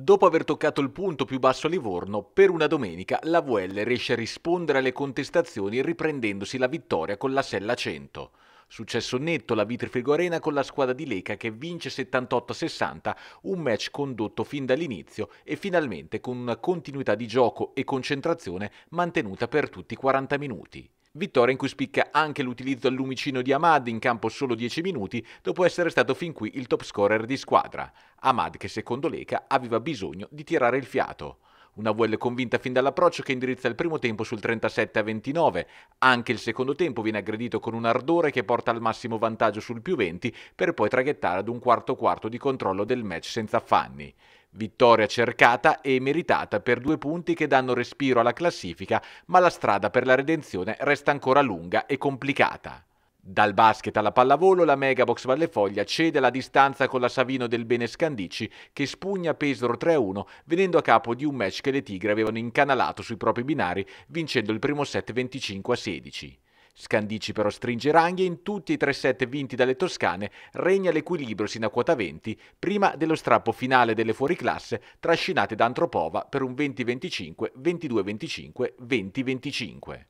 Dopo aver toccato il punto più basso a Livorno, per una domenica la VL riesce a rispondere alle contestazioni riprendendosi la vittoria con la Sella 100. Successo netto la Vitrifrigo Arena con la squadra di Leca che vince 78-60, un match condotto fin dall'inizio e finalmente con una continuità di gioco e concentrazione mantenuta per tutti i 40 minuti. Vittoria in cui spicca anche l'utilizzo al lumicino di Ahmad in campo solo 10 minuti dopo essere stato fin qui il top scorer di squadra. Ahmad che secondo Leca aveva bisogno di tirare il fiato. Una VL convinta fin dall'approccio che indirizza il primo tempo sul 37 a 29. Anche il secondo tempo viene aggredito con un ardore che porta al massimo vantaggio sul più 20 per poi traghettare ad un quarto quarto di controllo del match senza affanni. Vittoria cercata e meritata per due punti che danno respiro alla classifica, ma la strada per la redenzione resta ancora lunga e complicata. Dal basket alla pallavolo la Megabox Vallefoglia cede la distanza con la Savino del Bene Scandici che spugna Pesaro 3-1 venendo a capo di un match che le Tigre avevano incanalato sui propri binari vincendo il primo set 25-16. Scandici però stringe ranghi e in tutti i tre set vinti dalle toscane regna l'equilibrio sino a quota 20 prima dello strappo finale delle fuoriclasse trascinate da Antropova per un 20-25, 22-25, 20-25.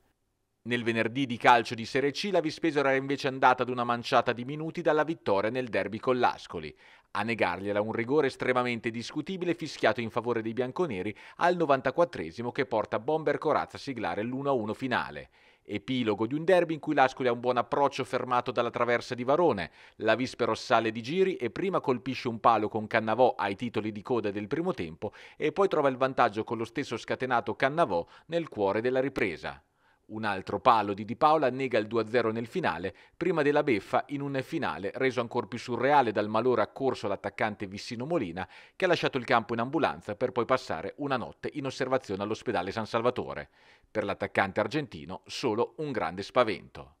Nel venerdì di calcio di Serie C la Vispesa era invece andata ad una manciata di minuti dalla vittoria nel derby con l'Ascoli. A negargliela un rigore estremamente discutibile fischiato in favore dei bianconeri al 94 che porta Bomber Corazza a siglare l'1-1 finale. Epilogo di un derby in cui l'Ascoli ha un buon approccio fermato dalla traversa di Varone, la Vispero sale di giri e prima colpisce un palo con Cannavò ai titoli di coda del primo tempo e poi trova il vantaggio con lo stesso scatenato Cannavò nel cuore della ripresa. Un altro palo di Di Paola nega il 2-0 nel finale, prima della beffa in un finale reso ancora più surreale dal malore accorso all'attaccante Vissino Molina, che ha lasciato il campo in ambulanza per poi passare una notte in osservazione all'ospedale San Salvatore. Per l'attaccante argentino solo un grande spavento.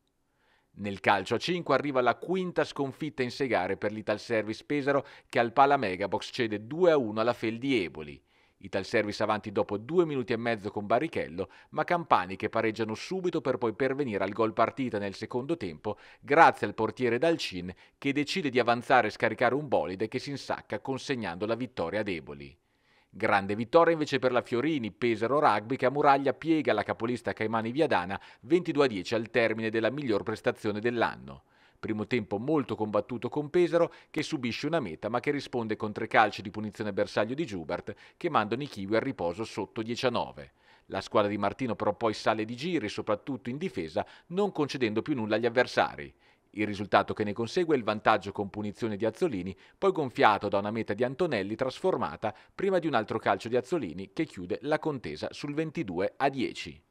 Nel calcio a 5 arriva la quinta sconfitta in segare per l'Ital Service Pesaro che al Pala Megabox cede 2-1 alla Fel di Eboli. Ital Service avanti dopo due minuti e mezzo con Barrichello, ma Campani che pareggiano subito per poi pervenire al gol partita nel secondo tempo grazie al portiere Dalcin che decide di avanzare e scaricare un bolide che si insacca consegnando la vittoria a Deboli. Grande vittoria invece per la Fiorini, Pesaro Rugby che a Muraglia piega la capolista Caimani Viadana 22-10 al termine della miglior prestazione dell'anno. Primo tempo molto combattuto con Pesaro che subisce una meta ma che risponde con tre calci di punizione bersaglio di Giubert che mandano i Kiwi al riposo sotto 19. La squadra di Martino però poi sale di giri, soprattutto in difesa, non concedendo più nulla agli avversari. Il risultato che ne consegue è il vantaggio con punizione di Azzolini, poi gonfiato da una meta di Antonelli trasformata prima di un altro calcio di Azzolini che chiude la contesa sul 22 a 10.